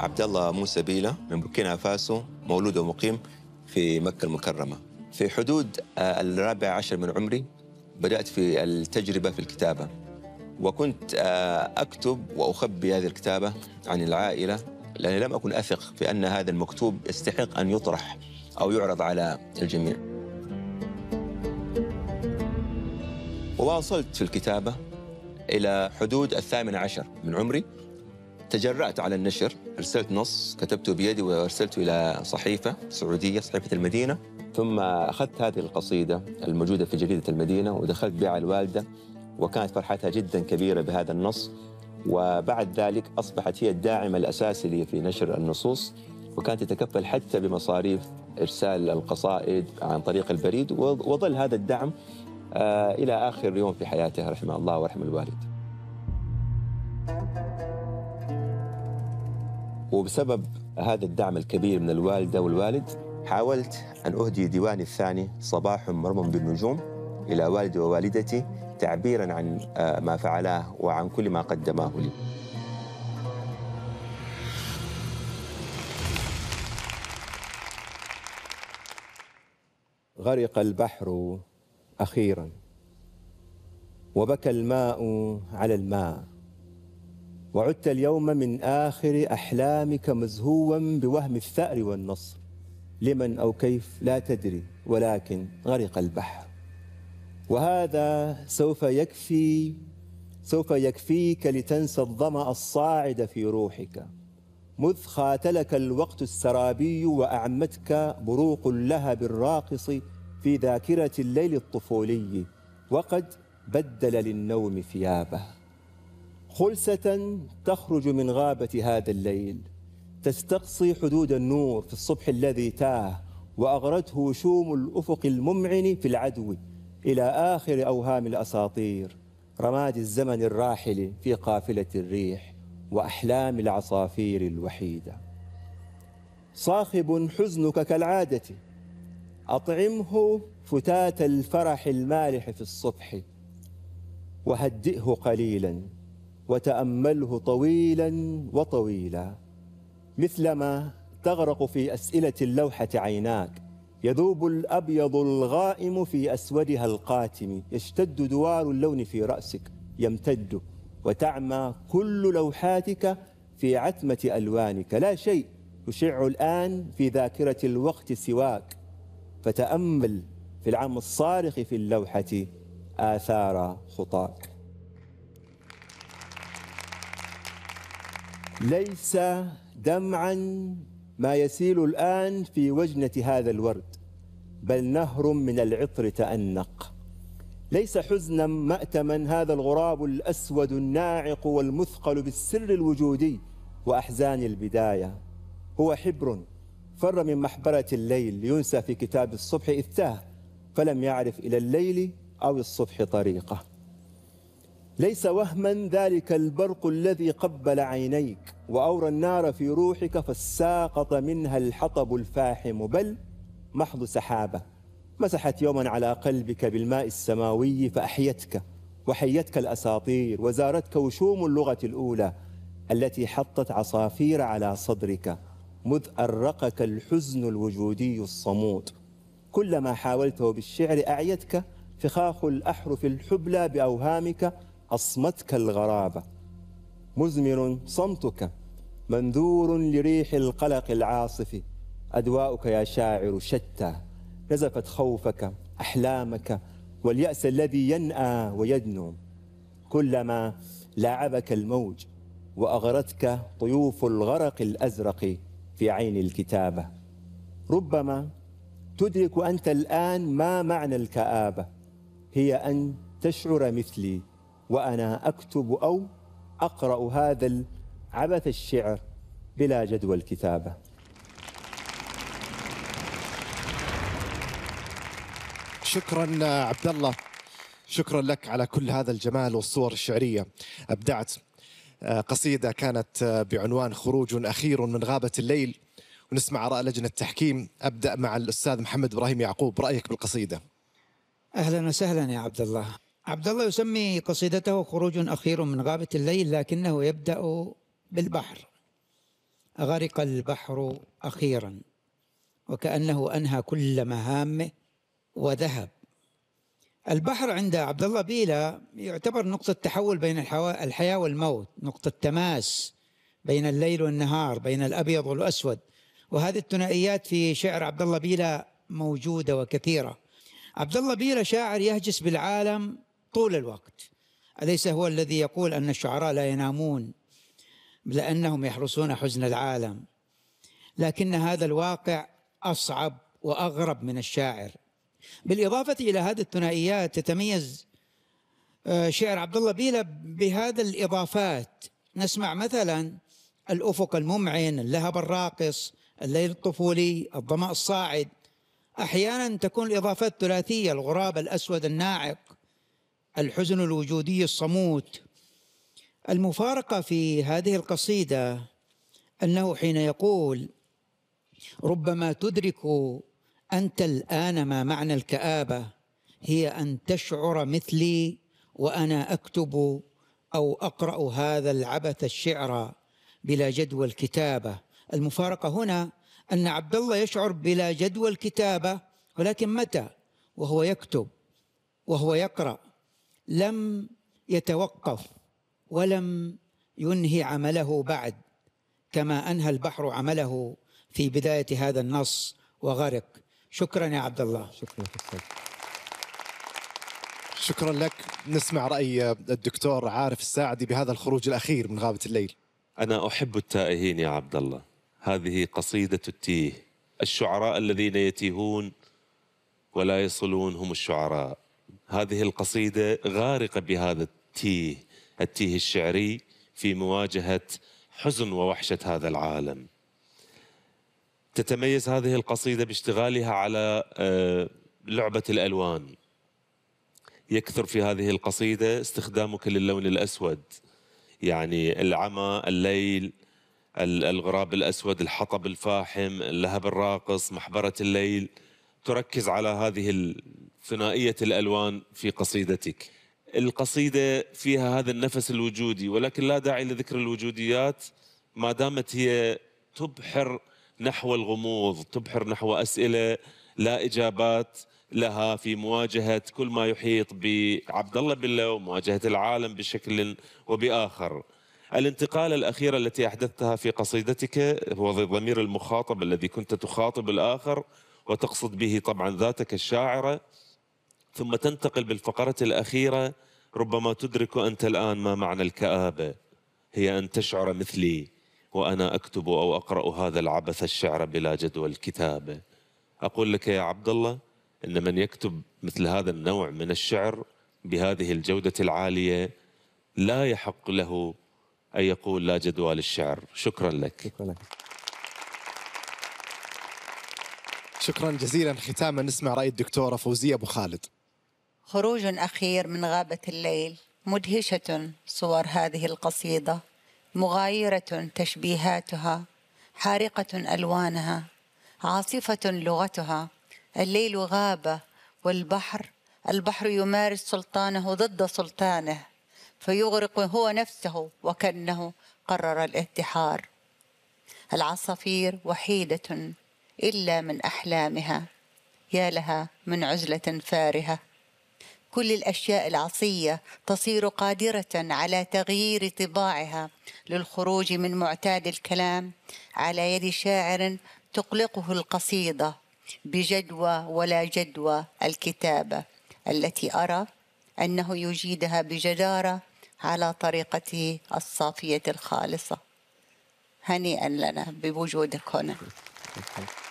عبد الله موسى بيلا من بوركينا فاسو مولود ومقيم في مكة المكرمة في حدود آه، الرابع عشر من عمري بدأت في التجربة في الكتابة وكنت آه، أكتب وأخبي هذه الكتابة عن العائلة لأني لم أكن أثق في أن هذا المكتوب يستحق أن يطرح أو يعرض على الجميع وواصلت في الكتابة إلى حدود الثامن عشر من عمري تجرأت على النشر أرسلت نص كتبته بيدي وأرسلته إلى صحيفة سعودية صحيفة المدينة ثم أخذت هذه القصيدة الموجودة في جريدة المدينة ودخلت بها الوالدة وكانت فرحتها جدا كبيرة بهذا النص وبعد ذلك أصبحت هي الداعم الأساسي لي في نشر النصوص وكانت تتكفل حتى بمصاريف إرسال القصائد عن طريق البريد وظل هذا الدعم آه، إلى آخر يوم في حياتها رحمه الله ورحمه الوالد وبسبب هذا الدعم الكبير من الوالدة والوالد حاولت أن أهدي ديواني الثاني صباح مرمم بالنجوم إلى والدي ووالدتي تعبيرا عن آه، ما فعلاه وعن كل ما قدماه لي غرق البحر أخيرا وبكى الماء على الماء وعدت اليوم من آخر أحلامك مزهوا بوهم الثأر والنصر لمن أو كيف لا تدري ولكن غرق البحر وهذا سوف يكفي سوف يكفيك لتنسى الظمأ الصاعد في روحك مذ خاتلك الوقت السرابي وأعمتك بروق اللهب الراقص في ذاكرة الليل الطفولي وقد بدل للنوم ثيابه خلسة تخرج من غابة هذا الليل تستقصي حدود النور في الصبح الذي تاه وأغرته شوم الأفق الممعن في العدو إلى آخر أوهام الأساطير رماد الزمن الراحل في قافلة الريح وأحلام العصافير الوحيدة صاخب حزنك كالعادة أطعمه فتات الفرح المالح في الصبح وهدئه قليلاً وتامله طويلا وطويلا مثلما تغرق في اسئله اللوحه عيناك يذوب الابيض الغائم في اسودها القاتم يشتد دوار اللون في راسك يمتد وتعمى كل لوحاتك في عتمه الوانك لا شيء يشع الان في ذاكره الوقت سواك فتامل في العام الصارخ في اللوحه آثار خطاك ليس دمعا ما يسيل الآن في وجنة هذا الورد بل نهر من العطر تأنق ليس حزنا مأتما هذا الغراب الأسود الناعق والمثقل بالسر الوجودي وأحزان البداية هو حبر فر من محبرة الليل ينسى في كتاب الصبح إذ تاه فلم يعرف إلى الليل أو الصبح طريقه ليس وهما ذلك البرق الذي قبل عينيك وأورى النار في روحك فساقط منها الحطب الفاحم بل محض سحابة مسحت يوما على قلبك بالماء السماوي فأحيتك وحيتك الأساطير وزارتك وشوم اللغة الأولى التي حطت عصافير على صدرك مذ أرقك الحزن الوجودي الصمود كلما حاولته بالشعر أعيتك فخاخ الأحرف الحبلى بأوهامك أصمتك الغرابة مزمن صمتك منذور لريح القلق العاصف أدواؤك يا شاعر شتى نزفت خوفك أحلامك واليأس الذي ينأى ويدنو كلما لاعبك الموج وأغرتك طيوف الغرق الأزرق في عين الكتابة ربما تدرك أنت الآن ما معنى الكآبة هي أن تشعر مثلي وأنا أكتب أو أقرأ هذا عبث الشعر بلا جدوى الكتابة شكرا عبد الله شكرا لك على كل هذا الجمال والصور الشعرية أبدعت قصيدة كانت بعنوان خروج أخير من غابة الليل ونسمع آراء لجنة التحكيم أبدأ مع الأستاذ محمد إبراهيم يعقوب رأيك بالقصيدة أهلا وسهلا يا عبد الله عبد الله يسمي قصيدته خروج أخير من غابة الليل لكنه يبدأ بالبحر غرق البحر أخيرا وكأنه أنهى كل مهامه وذهب البحر عند عبد الله بيلا يعتبر نقطة تحول بين الحياة والموت نقطة تماس بين الليل والنهار بين الأبيض والأسود وهذه الثنائيات في شعر عبد الله بيلا موجودة وكثيرة عبد الله بيلا شاعر يهجس بالعالم طول الوقت أليس هو الذي يقول أن الشعراء لا ينامون لأنهم يحرسون حزن العالم لكن هذا الواقع أصعب وأغرب من الشاعر بالإضافة إلى هذه الثنائيات تتميز آه، شعر عبد الله بيلا بهذا الإضافات نسمع مثلا الأفق الممعن اللهب الراقص الليل الطفولي الظمأ الصاعد أحيانا تكون الإضافات ثلاثية الغراب الأسود الناعق الحزن الوجودي الصموت المفارقه في هذه القصيده انه حين يقول ربما تدرك انت الان ما معنى الكابه هي ان تشعر مثلي وانا اكتب او اقرا هذا العبث الشعر بلا جدوى الكتابه المفارقه هنا ان عبد الله يشعر بلا جدوى الكتابه ولكن متى وهو يكتب وهو يقرا لم يتوقف ولم ينهي عمله بعد كما انهى البحر عمله في بدايه هذا النص وغرق شكرا يا عبد الله شكرا استاذ شكرا لك نسمع راي الدكتور عارف الساعدي بهذا الخروج الاخير من غابه الليل انا احب التائهين يا عبد الله هذه قصيده التيه الشعراء الذين يتيهون ولا يصلون هم الشعراء هذه القصيدة غارقة بهذا التيه التيه الشعري في مواجهة حزن ووحشة هذا العالم تتميز هذه القصيدة باشتغالها على آه، لعبة الألوان يكثر في هذه القصيدة استخدامك للون الأسود يعني العمى الليل الغراب الأسود الحطب الفاحم اللهب الراقص محبرة الليل تركز على هذه ثنائيه الالوان في قصيدتك. القصيده فيها هذا النفس الوجودي ولكن لا داعي لذكر الوجوديات ما دامت هي تبحر نحو الغموض، تبحر نحو اسئله لا اجابات لها في مواجهه كل ما يحيط بعبد الله بالله ومواجهه العالم بشكل وباخر. الانتقال الأخيرة التي أحدثتها في قصيدتك هو ضمير المخاطب الذي كنت تخاطب الآخر وتقصد به طبعا ذاتك الشاعرة ثم تنتقل بالفقرة الأخيرة ربما تدرك أنت الآن ما معنى الكآبة هي أن تشعر مثلي وأنا أكتب أو أقرأ هذا العبث الشعر بلا جدوى الكتابة أقول لك يا عبد الله أن من يكتب مثل هذا النوع من الشعر بهذه الجودة العالية لا يحق له أن يقول لا جدوى للشعر شكرا لك شكرا لك شكرا جزيلا ختاما نسمع رأي الدكتورة فوزية أبو خالد خروج أخير من غابة الليل مدهشة صور هذه القصيدة مغايرة تشبيهاتها حارقة ألوانها عاصفة لغتها الليل غابة والبحر البحر يمارس سلطانه ضد سلطانه فيغرق هو نفسه وكأنه قرر الانتحار العصافير وحيدة إلا من أحلامها يا لها من عزلة فارهة كل الاشياء العصيه تصير قادره على تغيير طباعها للخروج من معتاد الكلام على يد شاعر تقلقه القصيده بجدوى ولا جدوى الكتابه التي ارى انه يجيدها بجداره على طريقته الصافيه الخالصه هنيئا لنا بوجودك هنا